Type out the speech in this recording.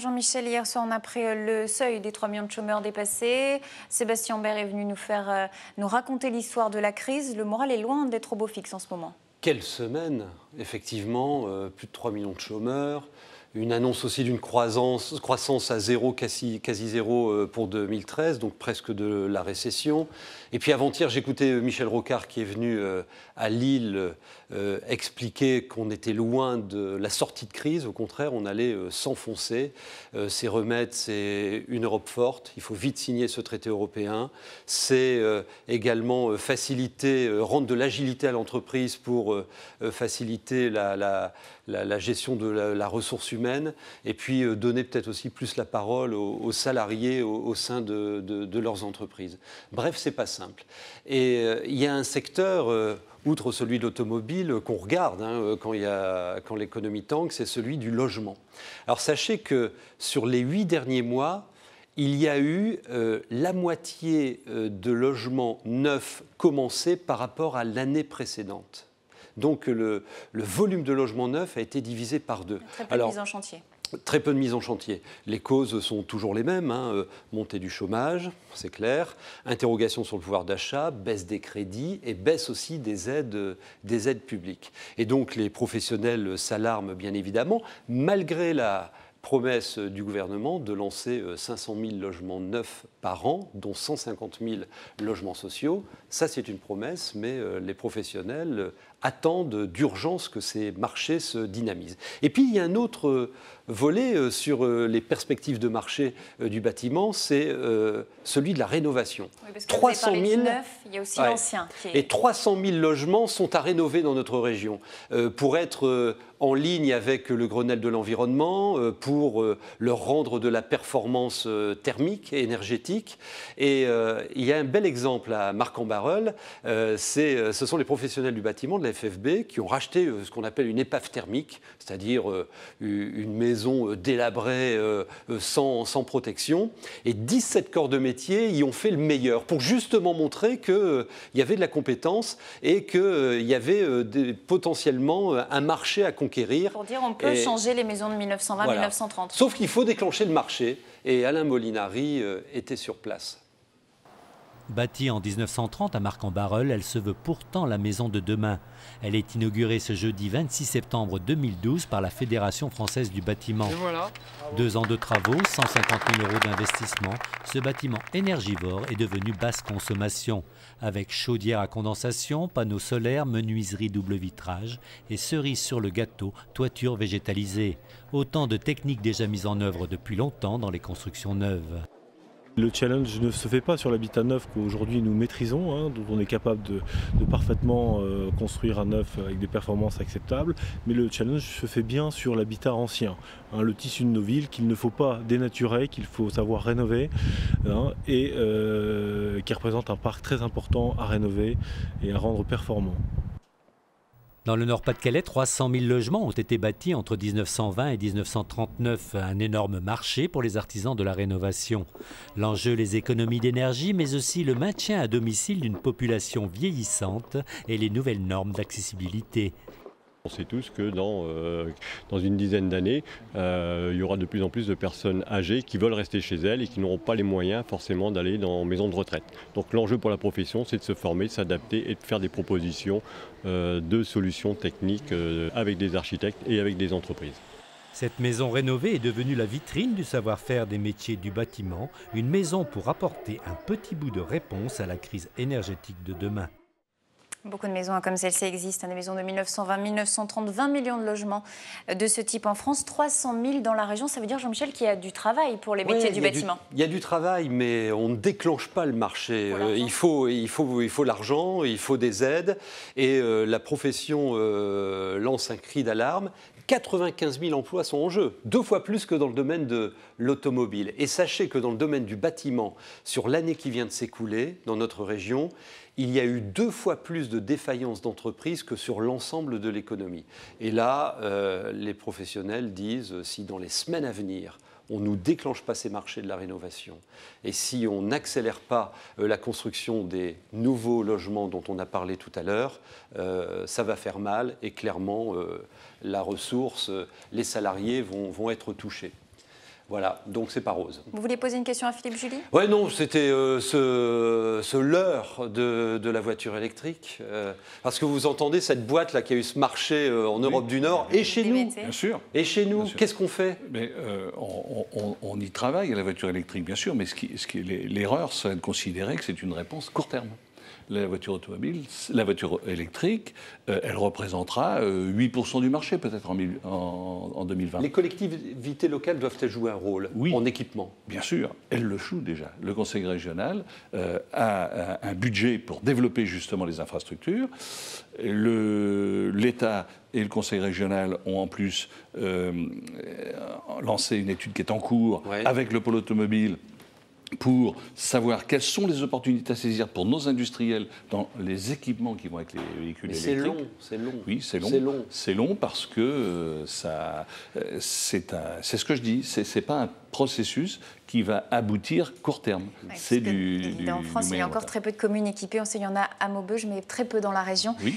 Jean-Michel, hier soir, on a pris euh, le seuil des 3 millions de chômeurs dépassés. Sébastien Bert est venu nous, faire, euh, nous raconter l'histoire de la crise. Le moral est loin d'être au beau fixe en ce moment. Quelle semaine, effectivement, euh, plus de 3 millions de chômeurs une annonce aussi d'une croissance, à zéro, quasi, quasi zéro euh, pour 2013, donc presque de la récession. Et puis avant-hier, j'écoutais euh, Michel Rocard qui est venu euh, à Lille expliquer qu'on était loin de la sortie de crise, au contraire, on allait s'enfoncer. Ces remèdes, c'est une Europe forte, il faut vite signer ce traité européen, c'est également faciliter, rendre de l'agilité à l'entreprise pour faciliter la gestion de la ressource humaine et puis euh, donner peut-être aussi plus la parole aux, salariés au, sein de, leurs entreprises. Bref, ce n'est pas simple. Et euh, il y a un secteur euh, outre celui de l'automobile, qu'on regarde hein, quand, l'économie tangue, c'est celui du logement. Alors sachez que sur les huit derniers mois, il y a eu la moitié de logements neufs commencés par rapport à l'année précédente. Donc le, volume de logements neufs a été divisé par deux. Très peu Alors, de mise en chantier. Très peu de mise en chantier. Les causes sont toujours les mêmes. Hein. Euh, montée du chômage, c'est clair. Interrogation sur le pouvoir d'achat, baisse des crédits et baisse aussi des aides, des aides publiques. Et donc les professionnels s'alarment bien évidemment, malgré la, promesse du gouvernement de lancer 500 euh, 000 logements neufs par an, dont 150 000 logements sociaux. Ça, c'est une promesse, mais euh, les professionnels euh, attendent d'urgence que ces marchés se dynamisent. Et puis, il y a un autre voler euh, sur euh, les perspectives de marché euh, du bâtiment, c'est celui de la rénovation. Oui, 300 000. il y a aussi l'ancien. Et 300 000 logements sont à rénover dans notre région pour être en ligne avec le Grenelle de l'environnement pour leur rendre de la performance thermique et énergétique. Et il y a un bel exemple à marc en Barrel, ce sont les professionnels du bâtiment de la FFB qui ont racheté ce qu'on appelle une épave thermique, c'est-à-dire une maison ont euh, délabré euh, euh, sans, protection. Et 17 corps de métier y ont fait le meilleur pour justement montrer qu'il y avait de la compétence et qu'il y avait potentiellement un marché à conquérir. Pour dire, on peut changer les maisons de 1920-1930. Sauf qu'il faut déclencher le marché. Et Alain Molinari était sur place. Bâtie en 1930 à Marc-en-Barœul, elle se veut pourtant la maison de demain. Elle est inaugurée ce jeudi 26 septembre 2012 par la Fédération française du bâtiment. Deux ans de travaux, 150 000 euros d'investissement, ce bâtiment énergivore est devenu basse consommation, avec chaudière à condensation, panneaux solaires, menuiserie double vitrage et cerise sur le gâteau, toiture végétalisée. Autant de techniques déjà mises en œuvre depuis longtemps dans les constructions neuves. Le challenge ne se fait pas sur l'habitat neuf qu'aujourd'hui nous maîtrisons, hein, dont on est capable de, parfaitement euh, construire un neuf avec des performances acceptables, mais le challenge se fait bien sur l'habitat ancien, hein, le tissu de nos villes qu'il ne faut pas dénaturer, qu'il faut savoir rénover, hein, et euh, qui représente un parc très important à rénover et à rendre performant. Dans le Nord-Pas-de-Calais, 300 000 logements ont été bâtis entre 1920 et 1939, un énorme marché pour les artisans de la rénovation. L'enjeu, les économies d'énergie, mais aussi le maintien à domicile d'une population vieillissante et les nouvelles normes d'accessibilité. On sait tous que dans, euh, une dizaine d'années, euh, il y aura de plus en plus de personnes âgées qui veulent rester chez elles et qui n'auront pas les moyens forcément d'aller dans maison de retraite. Donc l'enjeu pour la profession, c'est de se former, de s'adapter et de faire des propositions euh, de solutions techniques avec des architectes et avec des entreprises. Cette maison rénovée est devenue la vitrine du savoir-faire des métiers du bâtiment, une maison pour apporter un petit bout de réponse à la crise énergétique de demain. Beaucoup de maisons comme celle-ci existent, hein, des maisons de 1920, 1930, 20 millions de logements de ce type en France, 300 000 dans la région. Ça veut dire, Jean-Michel, qu'il y a du travail pour les métiers du bâtiment. il y a du travail, mais on ne déclenche pas le marché. Euh, il faut l'argent, il faut, il faut, l'argent, il faut des aides, et euh, la profession euh, lance un cri d'alarme, 95 000 emplois sont en jeu, deux fois plus que dans le domaine de l'automobile. Et sachez que dans le domaine du bâtiment, sur l'année qui vient de s'écouler, dans notre région, il y a eu deux fois plus de défaillances d'entreprises que sur l'ensemble de l'économie. Et là, euh, les professionnels disent, si dans les semaines à venir, on ne déclenche pas ces marchés de la rénovation et si on n'accélère pas euh, la construction des nouveaux logements dont on a parlé tout à l'heure, euh, ça va faire mal et clairement euh, la ressource, les salariés vont être touchés. Voilà, donc c'est pas rose. Vous voulez poser une question à Philippe Julie Oui, non, c'était euh, ce, ce, leurre de, la voiture électrique. Euh, parce que vous entendez cette boîte-là qui a eu ce marché euh, en Europe du Nord et chez nous. Bien sûr. Et chez nous, qu'est-ce qu'on fait mais, on, y travaille à la voiture électrique, bien sûr, mais ce l'erreur, c'est de considérer que c'est une réponse court terme la voiture automobile, la voiture électrique, euh, elle représentera 8% euh, du marché peut-être en, en, 2020. Les collectivités locales doivent-elles jouer un rôle en équipement Bien sûr, elles le jouent déjà. Le Conseil régional euh, a un budget pour développer justement les infrastructures. L'État et le Conseil régional ont en plus lancé une étude qui est en cours avec le pôle automobile pour savoir quelles sont les opportunités à saisir pour nos industriels dans les équipements qui vont avec les véhicules électriques. C'est long, c'est long. Oui, c'est long. C'est long. C'est long parce que euh, ça, euh, c'est un. c'est ce que je dis, c'est pas un processus qui va aboutir court terme. c'est du, En France, il y a encore très peu de communes équipées. On sait il y en a à Maubeuge, mais très peu dans la région. Oui.